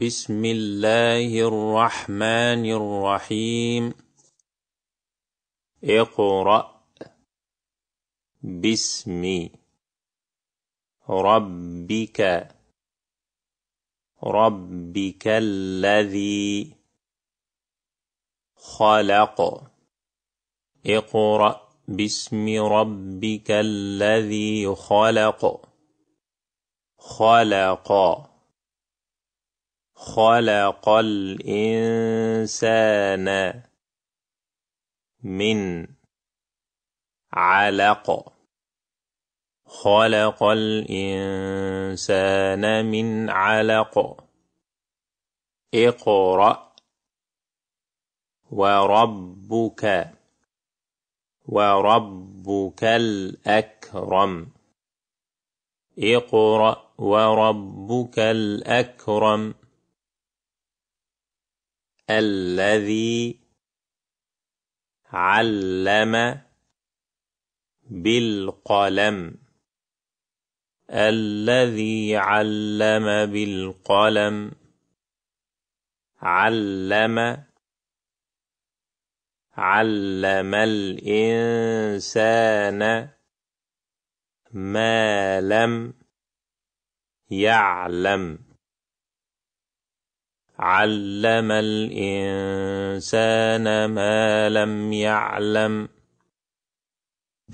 بسم الله الرحمن الرحيم اقرأ باسم ربك ربك الذي خلق اقرأ باسم ربك الذي خلق خلق خلق الإنسان من علق خلق الإنسان من علق اقرأ وربك وربك الأكرم اقرأ وربك الأكرم الذي علم بالقلم الذي علم بالقلم علم علم الإنسان ما لم يعلم علم الإنسان ما لم يعلم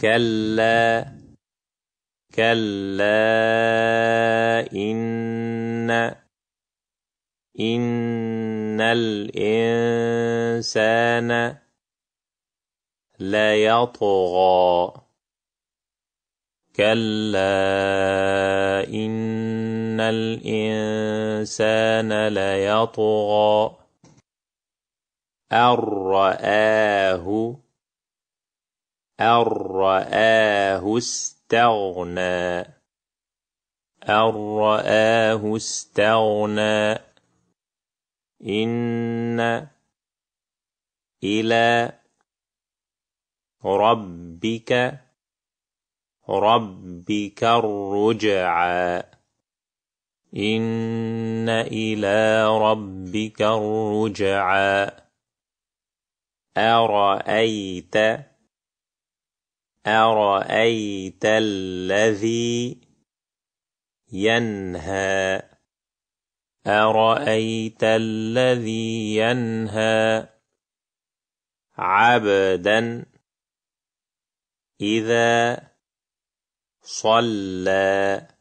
كلا كلا إن إن الإنسان ليطغى كلا إن الإنسان ليطغى أن رآه أن رآه استغنى أن رآه استغنى إن إلى ربك ربك الرجعى إن إلى ربك الرجعى أرأيت أرأيت الذي ينهى أرأيت الذي ينهى عبدا إذا صلى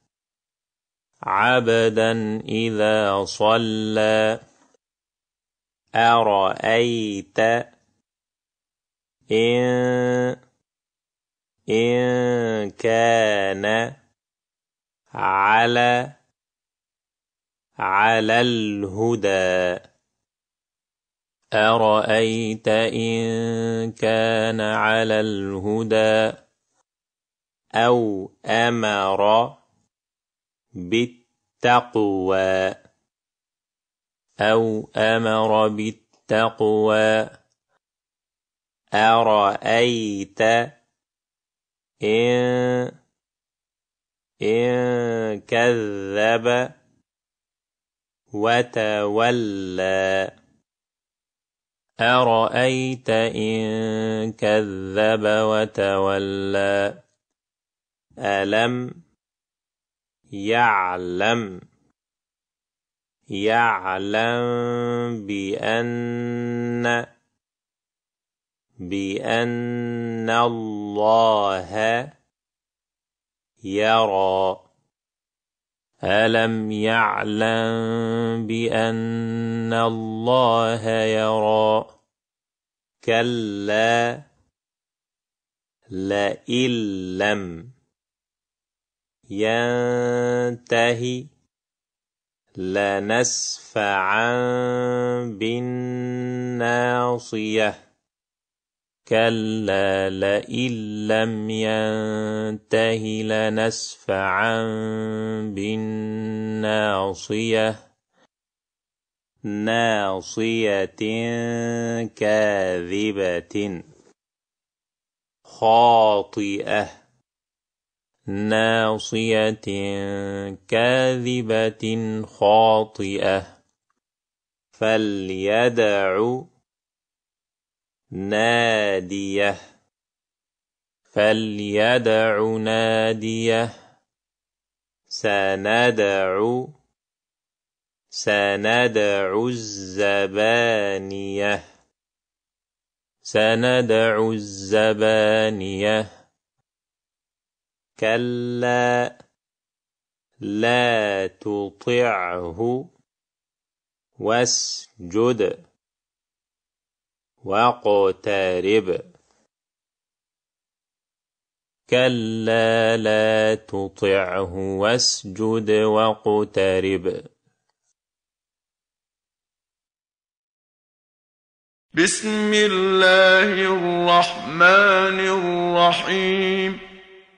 عبدا إذا صلى أرأيت إن إن كان على على الهدى أرأيت إن كان على الهدى أو أمر بالتقوى أو أمر بالتقوى أرأيت إن إن كذب وتولى أرأيت إن كذب وتولى ألم يعلم يعلم بأن بأن الله يرى ألم يعلم بأن الله يرى كلا لئن لم ينتهي لنسفعا بالناصية كلا لئن لم ينته لنسفعا بالناصية ناصية كاذبة خاطئة ناصية كاذبة خاطئة فليدع ناديه فليدع ناديه سندع سندع الزبانيه سندع الزبانيه كلا لا تطعه واسجد واقترب كلا لا تطعه واسجد واقترب بسم الله الرحمن الرحيم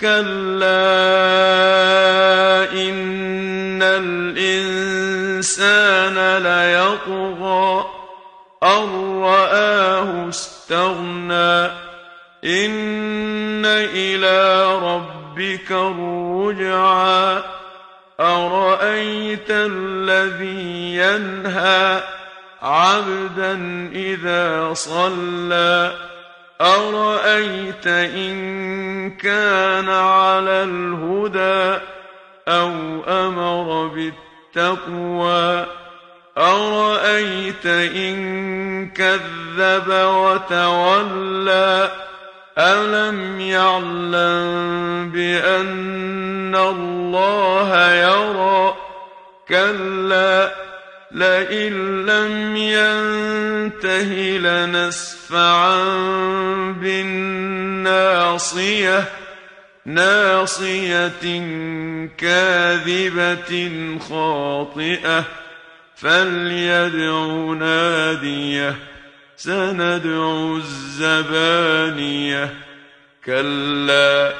كلا إن الإنسان ليطغى أن رآه استغنى إن إلى ربك الرجعى أرأيت الذي ينهى عبدا إذا صلى أرأيت إن كان على الهدى أو أمر بالتقوى أرأيت إن كذب وتولى ألم يعلم بأن الله يرى كلا لئن لم ينته لنسفعا بالناصية ناصية كاذبة خاطئة فليدع ناديه سندع الزبانية كلا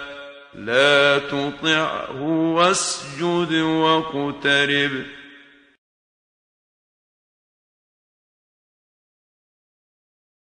لا تطعه واسجد واقترب